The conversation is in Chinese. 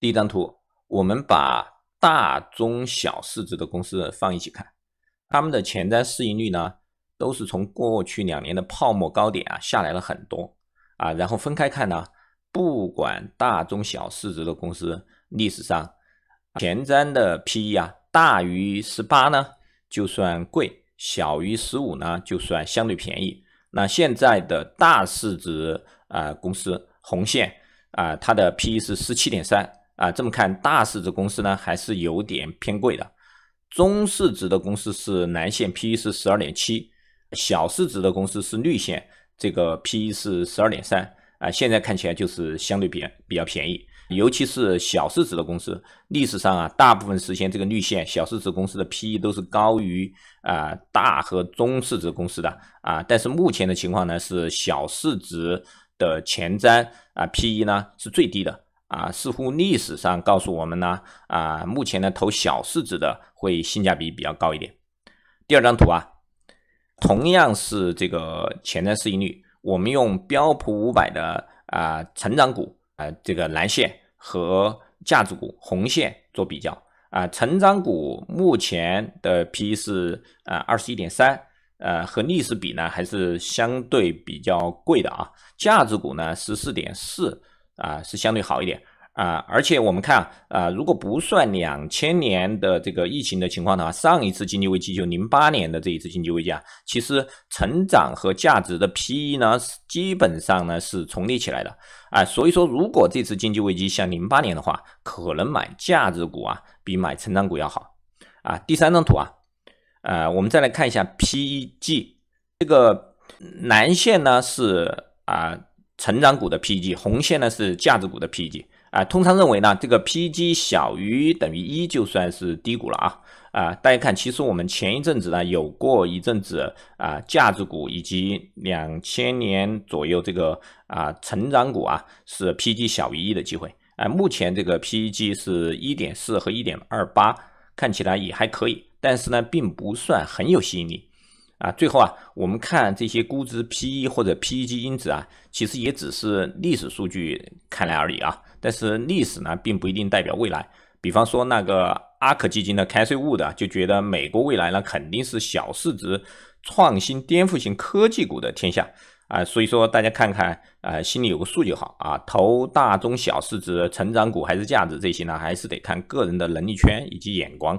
第一张图，我们把大、中、小市值的公司放一起看，他们的前瞻市盈率呢，都是从过去两年的泡沫高点啊下来了很多啊。然后分开看呢，不管大、中、小市值的公司，历史上前瞻的 PE 啊大于十八呢就算贵，小于十五呢就算相对便宜。那现在的大市值啊公司红线啊，它的 PE 是十七点三。啊，这么看，大市值公司呢还是有点偏贵的，中市值的公司是蓝线，P/E 是十二点七，小市值的公司是绿线，这个 P/E 是十二点三。啊，现在看起来就是相对比比较便宜，尤其是小市值的公司，历史上啊大部分实现这个绿线小市值公司的 P/E 都是高于啊大和中市值公司的啊，但是目前的情况呢是小市值的前瞻啊 P/E 呢是最低的。啊，似乎历史上告诉我们呢，啊，目前呢投小市值的会性价比比较高一点。第二张图啊，同样是这个前瞻市盈率，我们用标普五百的啊成长股啊这个蓝线和价值股红线做比较啊，成长股目前的 P 是啊二十一点三，呃，和历史比呢还是相对比较贵的啊，价值股呢十四点四。啊，是相对好一点啊，而且我们看啊，如果不算两千年的这个疫情的情况的话，上一次经济危机就零八年的这一次经济危机啊，其实成长和价值的 P E 呢，基本上呢是重叠起来的啊，所以说如果这次经济危机像零八年的话，可能买价值股啊比买成长股要好啊。第三张图啊，呃，我们再来看一下 P E G 这个蓝线呢是啊。成长股的 PEG 红线呢是价值股的 PEG 啊，通常认为呢这个 PEG 小于等于一就算是低谷了啊啊，大家看其实我们前一阵子呢有过一阵子啊价值股以及两千年左右这个啊成长股啊是 PEG 小于一的机会啊，目前这个 PEG 是一点四和一点二八，看起来也还可以，但是呢并不算很有吸引力。啊，最后啊，我们看这些估值 P/E 或者 PEG 因子啊，其实也只是历史数据看来而已啊。但是历史呢，并不一定代表未来。比方说那个阿克基金的开税务的，就觉得美国未来呢肯定是小市值创新颠覆型科技股的天下啊。所以说大家看看，呃，心里有个数就好啊。投大中小市值成长股还是价值这些呢，还是得看个人的能力圈以及眼光。